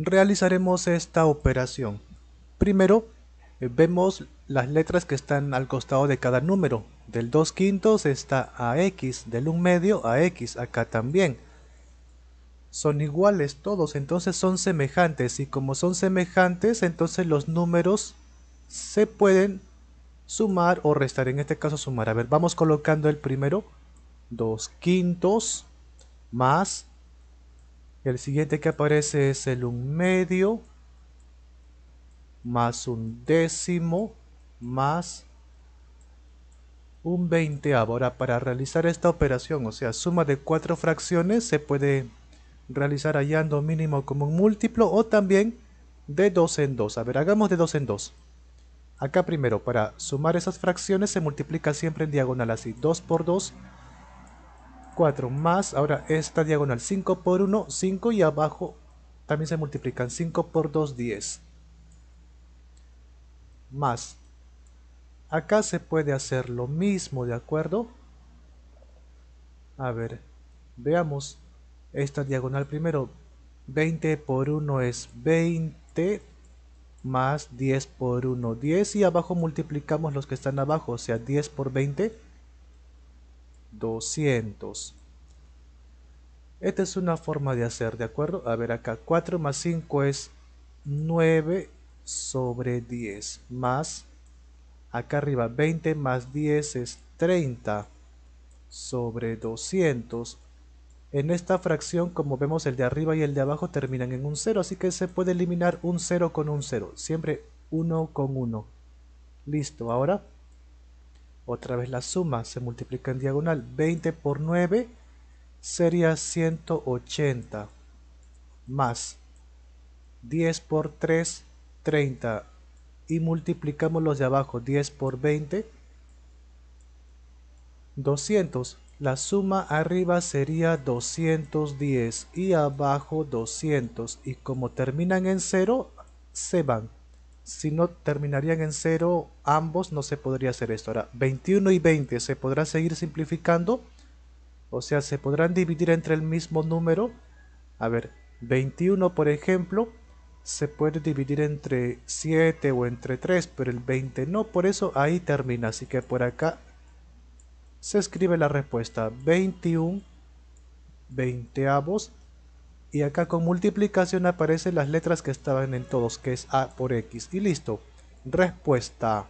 realizaremos esta operación. Primero, eh, vemos las letras que están al costado de cada número. Del 2 quintos está a x, del 1 medio a x, acá también. Son iguales todos, entonces son semejantes. Y como son semejantes, entonces los números se pueden sumar o restar. En este caso sumar. A ver, vamos colocando el primero. 2 quintos más el siguiente que aparece es el un medio más un décimo más un veinteavo. Ahora, para realizar esta operación, o sea, suma de cuatro fracciones, se puede realizar hallando mínimo como un múltiplo o también de dos en dos. A ver, hagamos de dos en dos. Acá primero, para sumar esas fracciones se multiplica siempre en diagonal, así dos por dos... 4 más ahora esta diagonal 5 por 1 5 y abajo también se multiplican 5 por 2 10 más acá se puede hacer lo mismo de acuerdo a ver veamos esta diagonal primero 20 por 1 es 20 más 10 por 1 10 y abajo multiplicamos los que están abajo o sea 10 por 20 200. Esta es una forma de hacer, ¿de acuerdo? A ver acá, 4 más 5 es 9 sobre 10, más, acá arriba, 20 más 10 es 30 sobre 200. En esta fracción, como vemos, el de arriba y el de abajo terminan en un 0, así que se puede eliminar un 0 con un 0, siempre 1 con 1. Listo, ahora otra vez la suma se multiplica en diagonal. 20 por 9 sería 180 más 10 por 3, 30 y multiplicamos los de abajo 10 por 20 200 la suma arriba sería 210 y abajo 200 y como terminan en 0 se van si no terminarían en cero ambos, no se podría hacer esto. Ahora, 21 y 20 se podrá seguir simplificando, o sea, se podrán dividir entre el mismo número. A ver, 21 por ejemplo, se puede dividir entre 7 o entre 3, pero el 20 no, por eso ahí termina. Así que por acá se escribe la respuesta 21 20 y acá con multiplicación aparecen las letras que estaban en todos, que es A por X. Y listo. Respuesta.